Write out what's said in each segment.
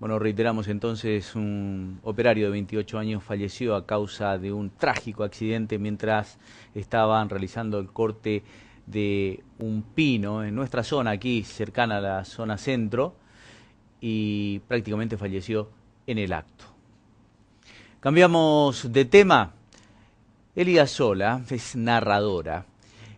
Bueno, reiteramos entonces, un operario de 28 años falleció a causa de un trágico accidente mientras estaban realizando el corte de un pino en nuestra zona, aquí cercana a la zona centro, y prácticamente falleció en el acto. Cambiamos de tema. Elia Sola es narradora.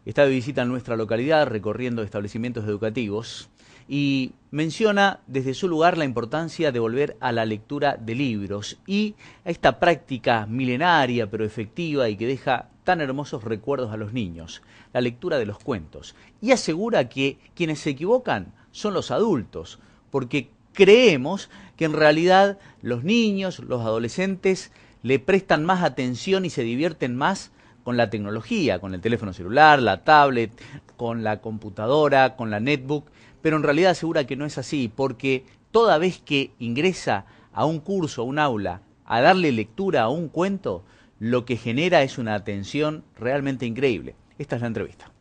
Está de visita en nuestra localidad recorriendo establecimientos educativos y menciona desde su lugar la importancia de volver a la lectura de libros y a esta práctica milenaria pero efectiva y que deja tan hermosos recuerdos a los niños, la lectura de los cuentos. Y asegura que quienes se equivocan son los adultos, porque creemos que en realidad los niños, los adolescentes, le prestan más atención y se divierten más con la tecnología, con el teléfono celular, la tablet, con la computadora, con la netbook, pero en realidad asegura que no es así, porque toda vez que ingresa a un curso, a un aula, a darle lectura a un cuento, lo que genera es una atención realmente increíble. Esta es la entrevista.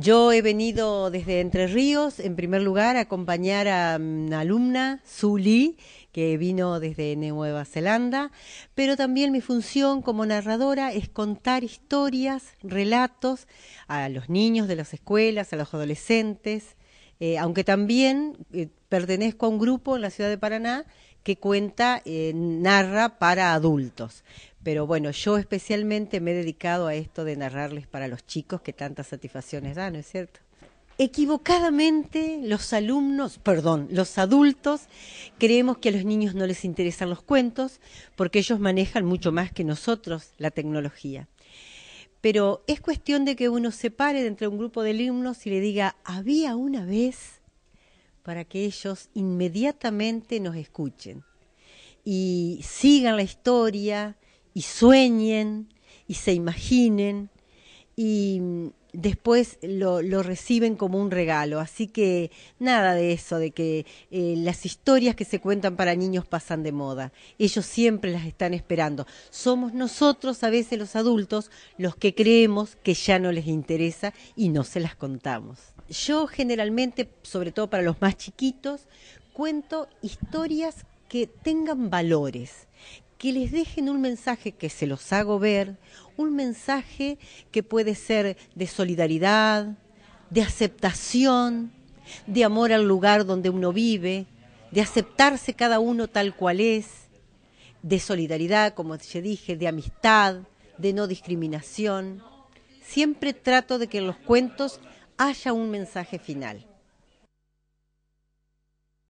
Yo he venido desde Entre Ríos, en primer lugar, a acompañar a una alumna, Zuli, que vino desde Nueva Zelanda, pero también mi función como narradora es contar historias, relatos a los niños de las escuelas, a los adolescentes, eh, aunque también eh, pertenezco a un grupo en la ciudad de Paraná que cuenta, eh, narra para adultos. Pero bueno, yo especialmente me he dedicado a esto de narrarles para los chicos que tantas satisfacciones dan, ¿no es cierto? Equivocadamente los alumnos, perdón, los adultos creemos que a los niños no les interesan los cuentos porque ellos manejan mucho más que nosotros la tecnología. Pero es cuestión de que uno se pare entre un grupo de alumnos y le diga, había una vez para que ellos inmediatamente nos escuchen y sigan la historia y sueñen y se imaginen y mm, después lo, reciben como un regalo. Así que nada de eso, de que eh, las historias que se cuentan para niños pasan de moda. Ellos siempre las están esperando. Somos nosotros, a veces los adultos, los que creemos que ya no les interesa y no se las contamos. Yo generalmente, sobre todo para los más chiquitos, cuento historias que tengan valores, que les dejen un mensaje que se los hago ver, un mensaje que puede ser de solidaridad, de aceptación, de amor al lugar donde uno vive, de aceptarse cada uno tal cual es, de solidaridad, como ya dije, de amistad, de no discriminación. Siempre trato de que en los cuentos haya un mensaje final.